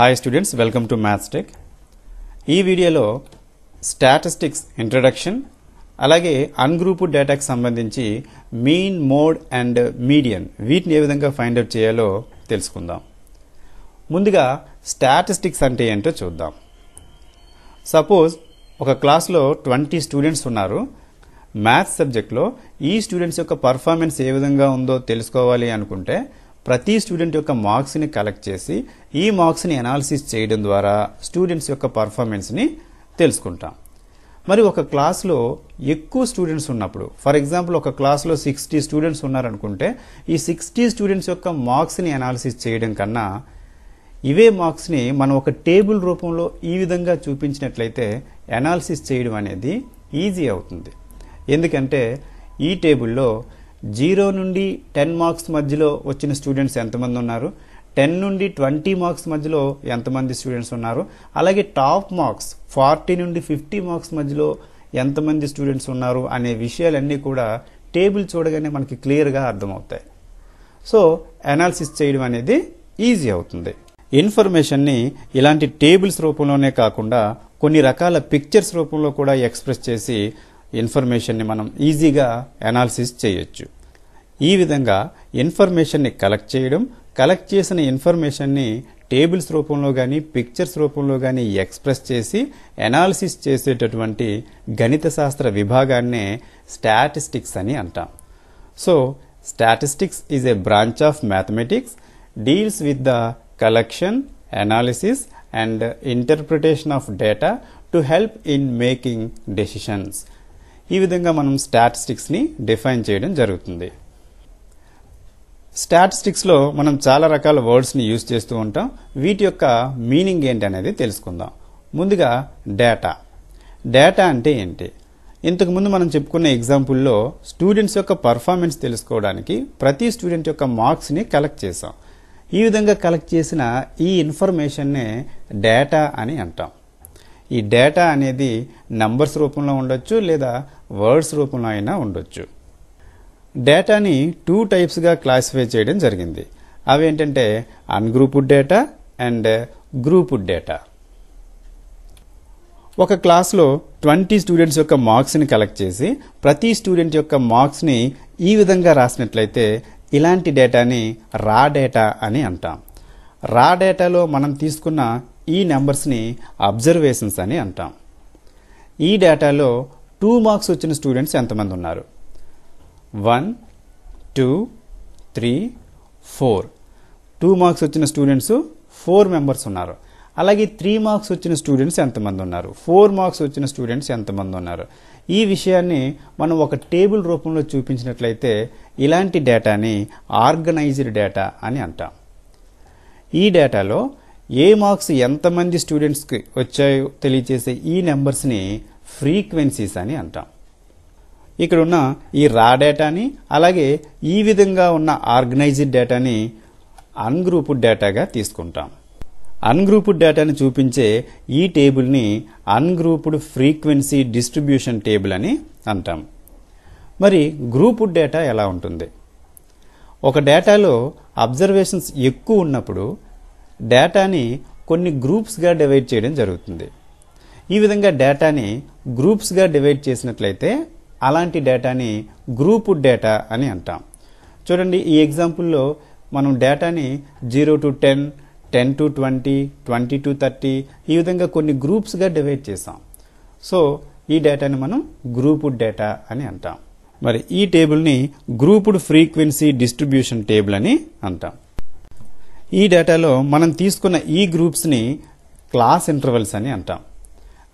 hi students welcome to maths tech ఈ వీడియోలో statistics introduction అలాగే అన్గ్రూప్డ్ డేటాకి సంబంధించి మీన్ మోడ్ అండ్ మీడియన్ వీటిని ఏ విధంగా ఫైండ్ అవుట్ చేయాలో తెలుసుకుందాం ముందుగా స్టాటిస్టిక్స్ అంటే ఏంటో చూద్దాం సపోజ్ ఒక క్లాస్లో ట్వంటీ స్టూడెంట్స్ ఉన్నారు మ్యాథ్స్ సబ్జెక్ట్లో ఈ స్టూడెంట్స్ యొక్క పర్ఫార్మెన్స్ ఏ విధంగా ఉందో తెలుసుకోవాలి అనుకుంటే ప్రతి స్టూడెంట్ యొక్క మార్క్స్ని కలెక్ట్ చేసి ఈ మార్క్స్ని అనాలిసిస్ చేయడం ద్వారా స్టూడెంట్స్ యొక్క పర్ఫార్మెన్స్ని తెలుసుకుంటాం మరి ఒక క్లాస్లో ఎక్కువ స్టూడెంట్స్ ఉన్నప్పుడు ఫర్ ఎగ్జాంపుల్ ఒక క్లాస్లో సిక్స్టీ స్టూడెంట్స్ ఉన్నారనుకుంటే ఈ సిక్స్టీ స్టూడెంట్స్ యొక్క మార్క్స్ని అనాలిసిస్ చేయడం కన్నా ఇవే మార్క్స్ని మనం ఒక టేబుల్ రూపంలో ఈ విధంగా చూపించినట్లయితే అనాలిసిస్ చేయడం అనేది ఈజీ అవుతుంది ఎందుకంటే ఈ టేబుల్లో జీరో నుండి టెన్ మార్క్స్ మధ్యలో వచ్చిన స్టూడెంట్స్ ఎంతమంది ఉన్నారు టెన్ నుండి ట్వంటీ మార్క్స్ మధ్యలో ఎంతమంది స్టూడెంట్స్ ఉన్నారు అలాగే టాప్ మార్క్స్ ఫార్టీ నుండి ఫిఫ్టీ మార్క్స్ మధ్యలో ఎంతమంది స్టూడెంట్స్ ఉన్నారు అనే విషయాలన్నీ కూడా టేబుల్ చూడగానే మనకి క్లియర్గా అర్థమవుతాయి సో అనాలిసిస్ చేయడం అనేది ఈజీ అవుతుంది ఇన్ఫర్మేషన్ని ఇలాంటి టేబుల్స్ రూపంలోనే కాకుండా కొన్ని రకాల పిక్చర్స్ రూపంలో కూడా ఎక్స్ప్రెస్ చేసి ఇన్ఫర్మేషన్ని మనం ఈజీగా అనాలిసిస్ చేయొచ్చు ఈ విధంగా ఇన్ఫర్మేషన్ని కలెక్ట్ చేయడం కలెక్ట్ చేసిన ఇన్ఫర్మేషన్ని టేబుల్స్ రూపంలో కానీ పిక్చర్స్ రూపంలో కానీ ఎక్స్ప్రెస్ చేసి అనాలిసిస్ చేసేటటువంటి గణిత శాస్త్ర విభాగాన్నే స్టాటిస్టిక్స్ అని అంటాం so statistics is a branch of mathematics deals with the collection analysis and interpretation of data to help in making decisions ఈ విధంగా మనం స్టాటిస్టిక్స్ని డిఫైన్ చేయడం జరుగుతుంది స్టాటిస్టిక్స్లో మనం చాలా రకాల వర్డ్స్ని యూజ్ చేస్తూ ఉంటాం వీటి యొక్క మీనింగ్ ఏంటి అనేది తెలుసుకుందాం ముందుగా డేటా డేటా అంటే ఏంటి ఇంతకుముందు మనం చెప్పుకున్న ఎగ్జాంపుల్లో స్టూడెంట్స్ యొక్క పర్ఫార్మెన్స్ తెలుసుకోవడానికి ప్రతి స్టూడెంట్ యొక్క మార్క్స్ని కలెక్ట్ చేసాం ఈ విధంగా కలెక్ట్ చేసిన ఈ ఇన్ఫర్మేషన్నే డేటా అని అంటాం ఈ డేటా అనేది నంబర్స్ రూపంలో ఉండొచ్చు లేదా వర్డ్స్ రూపంలో అయినా ఉండొచ్చు డేటాని టూ టైప్స్గా క్లాసిఫై చేయడం జరిగింది అవి ఏంటంటే ungrouped data and grouped data ఒక క్లాస్లో ట్వంటీ స్టూడెంట్స్ యొక్క మార్క్స్ని కలెక్ట్ చేసి ప్రతి స్టూడెంట్ యొక్క మార్క్స్ని ఈ విధంగా రాసినట్లయితే ఇలాంటి డేటాని రా డేటా అని అంటాం రా డేటాలో మనం తీసుకున్న ఈ నెంబర్స్ని అబ్జర్వేషన్స్ అని అంటాం ఈ డేటాలో టూ మార్క్స్ వచ్చిన స్టూడెంట్స్ ఎంతమంది ఉన్నారు one two three four two marks వచ్చిన స్టూడెంట్స్ ఫోర్ మెంబర్స్ ఉన్నారు అలాగే త్రీ మార్క్స్ వచ్చిన స్టూడెంట్స్ ఎంతమంది ఉన్నారు ఫోర్ మార్క్స్ వచ్చిన స్టూడెంట్స్ ఎంతమంది ఉన్నారు ఈ విషయాన్ని మనం ఒక టేబుల్ రూపంలో చూపించినట్లయితే ఇలాంటి డేటాని ఆర్గనైజ్డ్ డేటా అని అంటాం ఈ డేటాలో ఏ మార్క్స్ ఎంతమంది స్టూడెంట్స్కి వచ్చాయో తెలియజేసే ఈ నెంబర్స్ని ఫ్రీక్వెన్సీస్ అని అంటాం ఇక్కడ ఉన్న ఈ రా డేటాని అలాగే ఈ విధంగా ఉన్న ఆర్గనైజ్డ్ డేటాని అన్గ్రూప్డ్ డేటాగా తీసుకుంటాం అన్గ్రూప్డ్ డేటాని చూపించే ఈ టేబుల్ని అన్గ్రూప్డ్ ఫ్రీక్వెన్సీ డిస్ట్రిబ్యూషన్ టేబుల్ అని అంటాం మరి గ్రూపుడ్ డేటా ఎలా ఉంటుంది ఒక డేటాలో అబ్జర్వేషన్స్ ఎక్కువ ఉన్నప్పుడు డేటాని కొన్ని గ్రూప్స్గా డివైడ్ చేయడం జరుగుతుంది ఈ విధంగా డేటాని గ్రూప్స్గా డివైడ్ చేసినట్లయితే అలాంటి డేటాని గ్రూప్ డేటా అని అంటాం చూడండి ఈ ఎగ్జాంపుల్లో మనం డేటాని zero to ten ten to twenty twenty to thirty ఈ విధంగా కొన్ని గ్రూప్స్గా డివైడ్ చేసాం సో ఈ డేటాని మనం గ్రూప్ డేటా అని అంటాం మరి ఈ టేబుల్ని గ్రూపుడ్ ఫ్రీక్వెన్సీ డిస్ట్రిబ్యూషన్ టేబుల్ అని అంటాం ఈ డేటాలో మనం తీసుకున్న ఈ గ్రూప్స్ని క్లాస్ ఇంటర్వెల్స్ అని అంటాం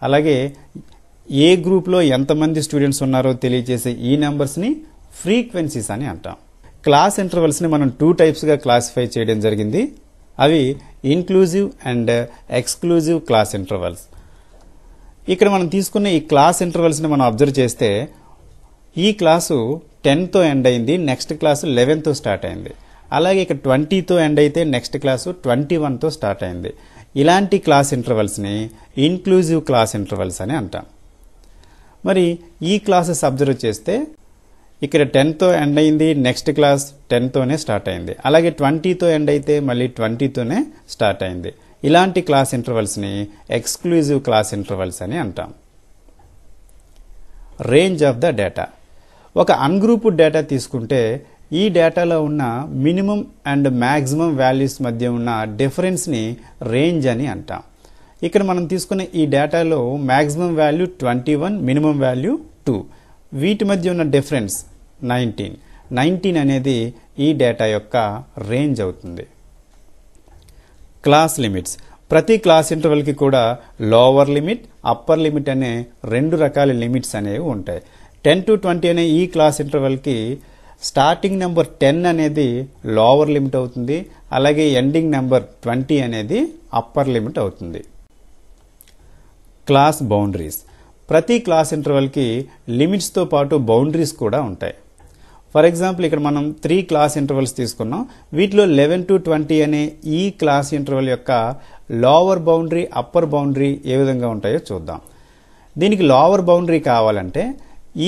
అలాగే ఏ గ్రూప్లో ఎంతమంది స్టూడెంట్స్ ఉన్నారో తెలియజేసే ఈ నెంబర్స్ని ఫ్రీక్వెన్సీస్ అని అంటాం క్లాస్ ఇంటర్వెల్స్ని మనం టూ టైప్స్గా క్లాసిఫై చేయడం జరిగింది అవి inclusive and exclusive class intervals ఇక్కడ మనం తీసుకున్న ఈ క్లాస్ ఇంటర్వెల్స్ని మనం అబ్జర్వ్ చేస్తే ఈ క్లాసు టెన్తో ఎండ్ అయింది నెక్స్ట్ క్లాసు లెవెన్తో స్టార్ట్ అయింది అలాగే ఇక్కడ ట్వంటీతో ఎండ్ అయితే నెక్స్ట్ క్లాసు ట్వంటీ వన్తో స్టార్ట్ అయింది ఇలాంటి క్లాస్ ఇంటర్వెల్స్ని ఇన్క్లూజివ్ క్లాస్ ఇంటర్వెల్స్ అని అంటాం మరి ఈ క్లాసెస్ అబ్జర్వ్ చేస్తే ఇక్కడ టెన్తో ఎండ్ అయింది నెక్స్ట్ క్లాస్ టెన్తోనే స్టార్ట్ అయింది అలాగే ట్వంటీతో ఎండ్ అయితే మళ్ళీ ట్వంటీతోనే స్టార్ట్ అయింది ఇలాంటి క్లాస్ ఇంటర్వెల్స్ని ఎక్స్క్లూజివ్ క్లాస్ ఇంటర్వెల్స్ అని అంటాం రేంజ్ ఆఫ్ ద డేటా ఒక అన్గ్రూప్డ్ డేటా తీసుకుంటే ఈ డేటాలో ఉన్న మినిమం అండ్ మ్యాక్సిమం వాల్యూస్ మధ్య ఉన్న డిఫరెన్స్ని రేంజ్ అని అంటాం ఇక్కడ మనం తీసుకున్న ఈ డేటాలో maximum value twenty one minimum value two వీటి మధ్య ఉన్న డిఫరెన్స్ నైన్టీన్ నైన్టీన్ అనేది ఈ డేటా యొక్క రేంజ్ అవుతుంది క్లాస్ లిమిట్స్ ప్రతి క్లాస్ ఇంటర్వెల్కి కూడా లోవర్ లిమిట్ అప్పర్ లిమిట్ అనే రెండు రకాల లిమిట్స్ అనేవి ఉంటాయి టెన్ టు ట్వంటీ అనే ఈ క్లాస్ ఇంటర్వెల్కి స్టార్టింగ్ నెంబర్ టెన్ అనేది లోవర్ లిమిట్ అవుతుంది అలాగే ఎండింగ్ నెంబర్ ట్వంటీ అనేది అప్పర్ లిమిట్ అవుతుంది క్లాస్ బౌండరీస్ ప్రతి క్లాస్ ఇంటర్వెల్కి లిమిట్స్తో పాటు బౌండరీస్ కూడా ఉంటాయి ఫర్ ఎగ్జాంపుల్ ఇక్కడ మనం త్రీ క్లాస్ ఇంటర్వెల్స్ తీసుకున్నాం వీటిలో లెవెన్ టు ట్వంటీ అనే ఈ క్లాస్ ఇంటర్వెల్ యొక్క లోవర్ బౌండరీ అప్పర్ బౌండరీ ఏ విధంగా ఉంటాయో చూద్దాం దీనికి లోవర్ బౌండరీ కావాలంటే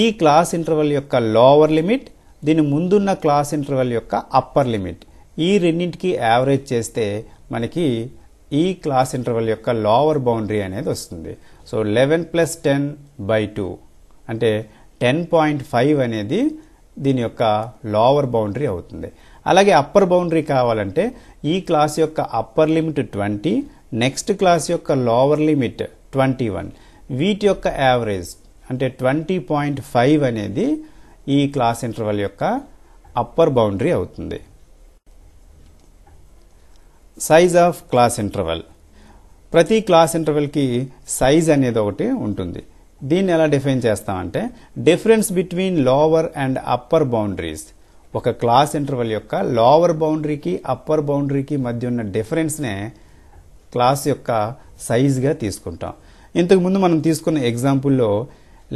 ఈ క్లాస్ ఇంటర్వెల్ యొక్క లోవర్ లిమిట్ దీని ముందున్న క్లాస్ ఇంటర్వెల్ యొక్క అప్పర్ లిమిట్ ఈ రెండింటికి యావరేజ్ చేస్తే మనకి ఈ క్లాస్ ఇంటర్వెల్ యొక్క లోవర్ బౌండరీ అనేది వస్తుంది so eleven plus ten by two అంటే టెన్ పాయింట్ ఫైవ్ అనేది దీని యొక్క లోవర్ బౌండరీ అవుతుంది అలాగే అప్పర్ బౌండరీ కావాలంటే ఈ క్లాస్ యొక్క upper limit twenty next class యొక్క లోవర్ లిమిట్ ట్వంటీ వన్ వీటి యొక్క యావరేజ్ అంటే ట్వంటీ పాయింట్ ఫైవ్ అనేది ఈ క్లాస్ ఇంటర్వల్ యొక్క అప్పర్ బౌండరీ అవుతుంది సైజ్ ఆఫ్ క్లాస్ ఇంటర్వల్ ప్రతి క్లాస్ ఇంటర్వెల్కి సైజ్ అనేది ఒకటి ఉంటుంది దీన్ని ఎలా డిఫైన్ చేస్తామంటే difference between lower and upper boundaries ఒక క్లాస్ ఇంటర్వెల్ యొక్క లోవర్ బౌండరీకి అప్పర్ బౌండరీకి మధ్య ఉన్న డిఫరెన్స్నే క్లాస్ యొక్క సైజ్గా తీసుకుంటాం ఇంతకుముందు మనం తీసుకున్న ఎగ్జాంపుల్లో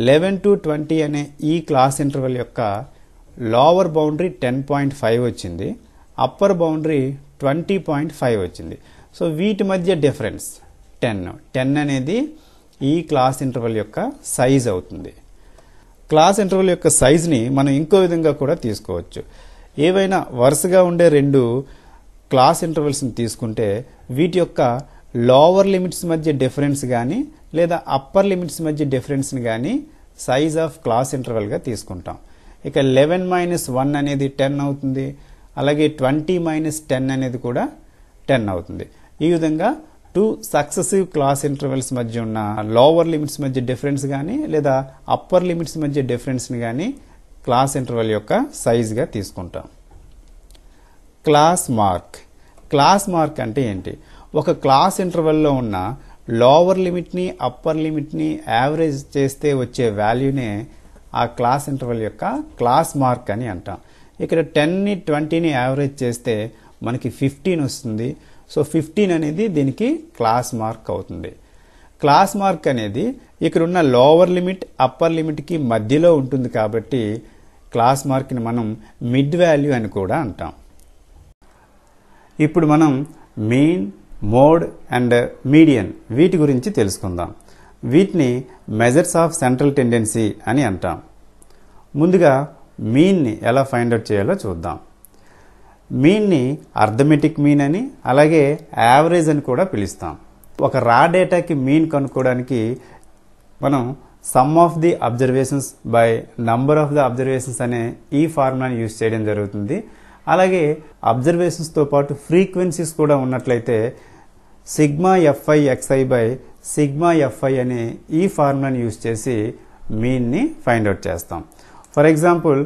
లెవెన్ టు ట్వంటీ అనే ఈ క్లాస్ ఇంటర్వెల్ యొక్క lower boundary ten point five వచ్చింది upper boundary twenty point five వచ్చింది సో వీటి మధ్య డిఫరెన్స్ టెన్ టెన్ అనేది ఈ క్లాస్ ఇంటర్వెల్ యొక్క సైజ్ అవుతుంది క్లాస్ ఇంటర్వెల్ యొక్క సైజ్ని మనం ఇంకో విధంగా కూడా తీసుకోవచ్చు ఏవైనా వరుసగా ఉండే రెండు క్లాస్ ఇంటర్వెల్స్ని తీసుకుంటే వీటి యొక్క లోవర్ లిమిట్స్ మధ్య డిఫరెన్స్ కానీ లేదా అప్పర్ లిమిట్స్ మధ్య డిఫరెన్స్ని కానీ సైజ్ ఆఫ్ క్లాస్ ఇంటర్వెల్గా తీసుకుంటాం ఇక లెవెన్ మైనస్ వన్ అనేది టెన్ అవుతుంది అలాగే ట్వంటీ మైనస్ టెన్ అనేది కూడా టెన్ అవుతుంది ఈ విధంగా టూ సక్సెసివ్ క్లాస్ ఇంటర్వెల్స్ మధ్య ఉన్న లోవర్ లిమిట్స్ మధ్య డిఫరెన్స్ కానీ లేదా అప్పర్ లిమిట్స్ మధ్య డిఫరెన్స్ని కానీ క్లాస్ ఇంటర్వెల్ యొక్క సైజ్గా తీసుకుంటాం క్లాస్ మార్క్ క్లాస్ మార్క్ అంటే ఏంటి ఒక క్లాస్ ఇంటర్వెల్లో ఉన్న లోవర్ లిమిట్ని అప్పర్ లిమిట్ని యావరేజ్ చేస్తే వచ్చే వాల్యూనే ఆ క్లాస్ ఇంటర్వెల్ యొక్క క్లాస్ మార్క్ అని అంటాం ఇక్కడ టెన్ని ట్వంటీని యావరేజ్ చేస్తే మనకి ఫిఫ్టీన్ వస్తుంది సో ఫిఫ్టీన్ అనేది దీనికి క్లాస్ మార్క్ అవుతుంది క్లాస్ మార్క్ అనేది ఇక్కడ ఉన్న లోవర్ లిమిట్ అప్పర్ లిమిట్కి మధ్యలో ఉంటుంది కాబట్టి క్లాస్ మార్క్ని మనం మిడ్ వాల్యూ అని కూడా అంటాం ఇప్పుడు మనం మెయిన్ మోడ్ అండ్ మీడియన్ వీటి గురించి తెలుసుకుందాం వీటిని మెజర్స్ ఆఫ్ సెంట్రల్ టెండెన్సీ అని అంటాం ముందుగా మీన్ని ఎలా ఫైండ్ అవుట్ చేయాలో చూద్దాం మీన్ని అర్థమెటిక్ మీన్ అని అలాగే యావరేజ్ అని కూడా పిలుస్తాం ఒక రా డేటాకి మీన్ కనుక్కోవడానికి మనం sum of the observations by number of the observations అనే ఈ ఫార్ములాని యూజ్ చేయడం జరుగుతుంది అలాగే అబ్జర్వేషన్స్తో పాటు ఫ్రీక్వెన్సీస్ కూడా ఉన్నట్లయితే sigma f i x i by sigma f i అనే ఈ ఫార్ములాని యూజ్ చేసి మీన్ని ఫైండ్ అవుట్ చేస్తాం ఫర్ ఎగ్జాంపుల్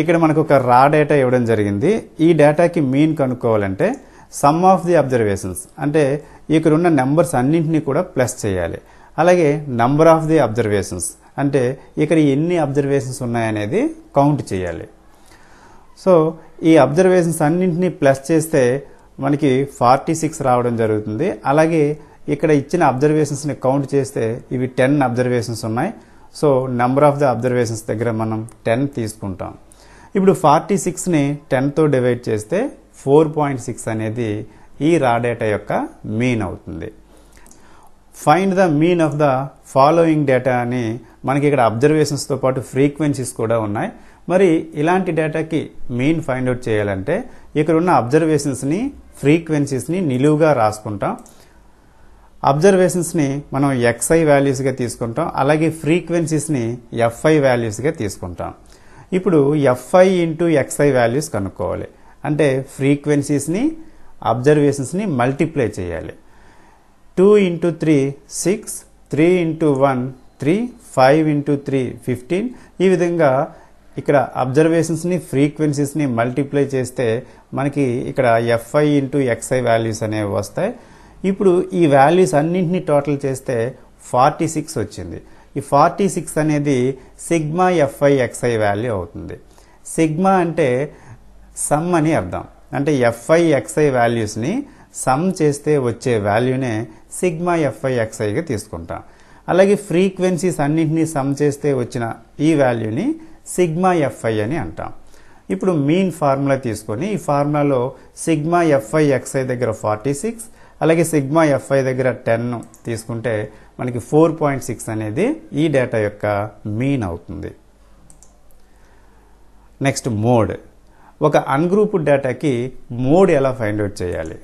ఇక్కడ మనకు ఒక రా డేటా ఇవ్వడం జరిగింది ఈ డేటాకి మీన్ కనుక్కోవాలంటే సమ్ ఆఫ్ ది అబ్జర్వేషన్స్ అంటే ఇక్కడ ఉన్న నెంబర్స్ అన్నింటినీ కూడా ప్లస్ చేయాలి అలాగే నంబర్ ఆఫ్ ది అబ్జర్వేషన్స్ అంటే ఇక్కడ ఎన్ని అబ్జర్వేషన్స్ ఉన్నాయనేది కౌంట్ చేయాలి సో ఈ అబ్జర్వేషన్స్ అన్నింటినీ ప్లస్ చేస్తే మనకి ఫార్టీ సిక్స్ రావడం జరుగుతుంది అలాగే ఇక్కడ ఇచ్చిన అబ్జర్వేషన్స్ని కౌంట్ చేస్తే ఇవి టెన్ అబ్జర్వేషన్స్ ఉన్నాయి so number of the observations దగ్గర మనం టెన్ తీసుకుంటాం ఇప్పుడు ఫార్టీ సిక్స్ని టెన్తో డివైడ్ చేస్తే ఫోర్ పాయింట్ సిక్స్ అనేది ఈ రా డేటా యొక్క మీన్ అవుతుంది find the mean of the following data అని మనకి ఇక్కడ అబ్జర్వేషన్స్తో పాటు ఫ్రీక్వెన్సీస్ కూడా ఉన్నాయి మరి ఇలాంటి డేటాకి మీన్ ఫైండ్ అవుట్ చేయాలంటే ఇక్కడ ఉన్న అబ్జర్వేషన్స్ని ఫ్రీక్వెన్సీస్ని నిలువుగా రాసుకుంటాం అబ్జర్వేషన్స్ని మనం ఎక్స్ఐ వాల్యూస్గా తీసుకుంటాం అలాగే ఫ్రీక్వెన్సీస్ని ఎఫ్ఐ వాల్యూస్గా తీసుకుంటాం ఇప్పుడు ఎఫ్ఐ ఇంటూ ఎక్స్ఐ వాల్యూస్ కనుక్కోవాలి అంటే ఫ్రీక్వెన్సీస్ని అబ్జర్వేషన్స్ని మల్టిప్లై చేయాలి two into three six three into one three five into three fifteen ఈ విధంగా ఇక్కడ అబ్జర్వేషన్స్ని ఫ్రీక్వెన్సీస్ని మల్టిప్లై చేస్తే మనకి ఇక్కడ ఎఫ్ఐ ఇంటూ ఎక్స్ఐ వాల్యూస్ అనేవి వస్తాయి ఇప్పుడు ఈ వాల్యూస్ అన్నింటినీ టోటల్ చేస్తే ఫార్టీ సిక్స్ వచ్చింది ఈ ఫార్టీ సిక్స్ అనేది సిగ్మా ఎఫ్ఐ ఎక్స్ఐ వాల్యూ అవుతుంది సిగ్మా అంటే సమ్ అని అర్థం అంటే ఎఫ్ఐ ఎక్స్ఐ వాల్యూస్ని సమ్ చేస్తే వచ్చే వాల్యూనే సిగ్మా ఎఫ్ఐ ఎక్స్ఐగా తీసుకుంటాం అలాగే ఫ్రీక్వెన్సీస్ అన్నింటినీ సమ్ చేస్తే వచ్చిన ఈ వాల్యూని సిగ్మా ఎఫ్ఐ అని అంటాం ఇప్పుడు మీన్ ఫార్ములా తీసుకొని ఈ ఫార్ములాలో సిగ్మా ఎఫ్ఐ ఎక్స్ఐ దగ్గర ఫార్టీ సిక్స్ అలాగే సిగ్మా ఎఫ్ఐ దగ్గర టెన్ తీసుకుంటే మనకి ఫోర్ పాయింట్ సిక్స్ అనేది ఈ డేటా యొక్క మీన్ అవుతుంది నెక్స్ట్ మోడ్ ఒక అన్గ్రూప్డ్ డేటాకి మోడ్ ఎలా ఫైండ్ అవుట్ చేయాలి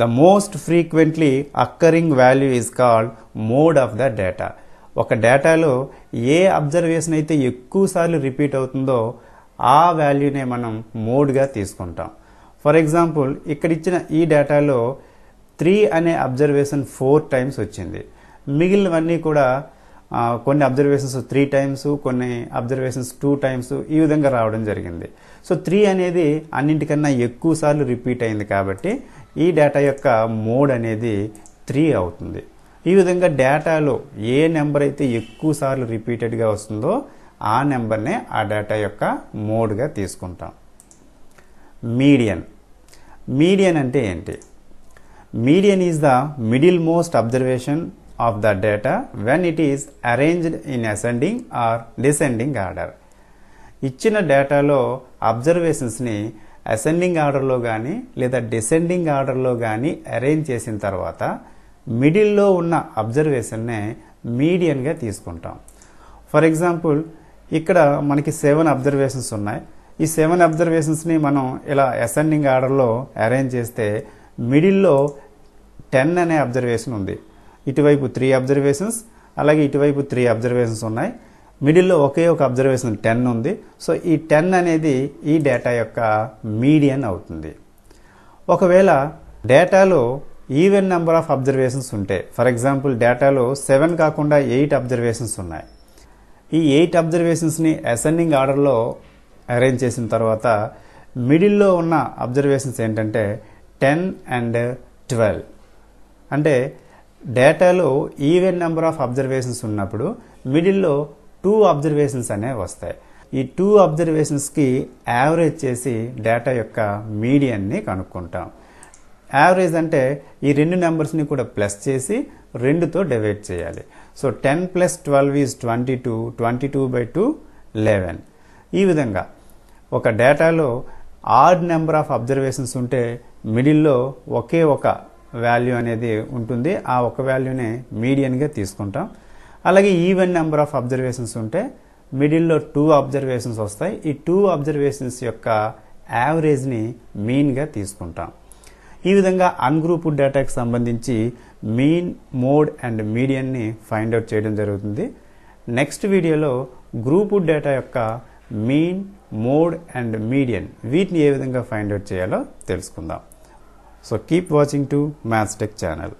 the most frequently occurring value is called mode of the data ఒక డేటాలో ఏ అబ్జర్వేషన్ అయితే ఎక్కువసార్లు రిపీట్ అవుతుందో ఆ వాల్యూనే మనం మోడ్గా తీసుకుంటాం ఫర్ ఎగ్జాంపుల్ ఇక్కడ ఇచ్చిన ఈ డేటాలో త్రీ అనే అబ్జర్వేషన్ ఫోర్ టైమ్స్ వచ్చింది మిగిలినవన్నీ కూడా కొన్ని అబ్జర్వేషన్స్ త్రీ టైమ్స్ కొన్ని అబ్జర్వేషన్స్ టూ టైమ్స్ ఈ విధంగా రావడం జరిగింది సో త్రీ అనేది అన్నింటికన్నా ఎక్కువ సార్లు రిపీట్ అయింది కాబట్టి ఈ డేటా యొక్క మోడ్ అనేది త్రీ అవుతుంది ఈ విధంగా డేటాలో ఏ నెంబర్ అయితే ఎక్కువ సార్లు రిపీటెడ్గా వస్తుందో ఆ నెంబర్నే ఆ డేటా యొక్క మోడ్గా తీసుకుంటాం మీడియన్ మీడియన్ అంటే ఏంటి median is the middle most observation of the data when it is arranged in ascending or descending order ఇచ్చిన డేటాలో అబ్జర్వేషన్స్ని అసెండింగ్ ఆర్డర్లో కానీ లేదా డిసెండింగ్ ఆర్డర్లో కానీ అరేంజ్ చేసిన తర్వాత మిడిల్లో ఉన్న అబ్జర్వేషన్నే మీడియన్గా తీసుకుంటాం ఫర్ ఎగ్జాంపుల్ ఇక్కడ మనకి సెవెన్ అబ్జర్వేషన్స్ ఉన్నాయి ఈ సెవెన్ అబ్జర్వేషన్స్ని మనం ఇలా అసెండింగ్ ఆర్డర్లో అరేంజ్ చేస్తే మిడిల్లో టెన్ అనే అబ్జర్వేషన్ ఉంది ఇటువైపు త్రీ అబ్జర్వేషన్స్ అలాగే ఇటువైపు త్రీ అబ్జర్వేషన్స్ ఉన్నాయి మిడిల్లో ఒకే ఒక అబ్జర్వేషన్ టెన్ ఉంది సో ఈ టెన్ అనేది ఈ డేటా యొక్క మీడియన్ అవుతుంది ఒకవేళ డేటాలో ఈవెన్ నెంబర్ ఆఫ్ అబ్జర్వేషన్స్ ఉంటాయి ఫర్ ఎగ్జాంపుల్ డేటాలో సెవెన్ కాకుండా ఎయిట్ అబ్జర్వేషన్స్ ఉన్నాయి ఈ ఎయిట్ అబ్జర్వేషన్స్ని అసెండింగ్ ఆర్డర్లో అరేంజ్ చేసిన తర్వాత మిడిల్లో ఉన్న అబ్జర్వేషన్స్ ఏంటంటే టెన్ అండ్ ట్వెల్వ్ అంటే డేటాలో ఈవెన్ నెంబర్ ఆఫ్ అబ్జర్వేషన్స్ ఉన్నప్పుడు మిడిల్లో టూ అబ్జర్వేషన్స్ అనేవి వస్తాయి ఈ టూ అబ్జర్వేషన్స్కి యావరేజ్ చేసి డేటా యొక్క మీడియన్ని కనుక్కుంటాం యావరేజ్ అంటే ఈ రెండు నెంబర్స్ని కూడా ప్లస్ చేసి రెండుతో డివైడ్ చేయాలి so ten plus twelve is twenty two twenty two by two eleven ఈ విధంగా ఒక డేటాలో ఆర్డ్ నెంబర్ ఆఫ్ అబ్జర్వేషన్స్ ఉంటే మిడిల్లో ఒకే ఒక వాల్యూ అనేది ఉంటుంది ఆ ఒక వాల్యూనే మీడియన్గా తీసుకుంటాం అలాగే ఈవెన్ నెంబర్ ఆఫ్ అబ్జర్వేషన్స్ ఉంటే మిడిల్లో టూ అబ్జర్వేషన్స్ వస్తాయి ఈ టూ అబ్జర్వేషన్స్ యొక్క యావరేజ్ని మీన్గా తీసుకుంటాం ఈ విధంగా అన్గ్రూప్డ్ డేటాకి సంబంధించి మీన్ మోడ్ అండ్ మీడియన్ని ఫైండ్ అవుట్ చేయడం జరుగుతుంది నెక్స్ట్ వీడియోలో గ్రూపుడ్ డేటా యొక్క మీన్ మోడ్ అండ్ మీడియన్ వీటిని ఏ విధంగా ఫైండ్ అవుట్ చేయాలో తెలుసుకుందాం so keep watching to Mathstech channel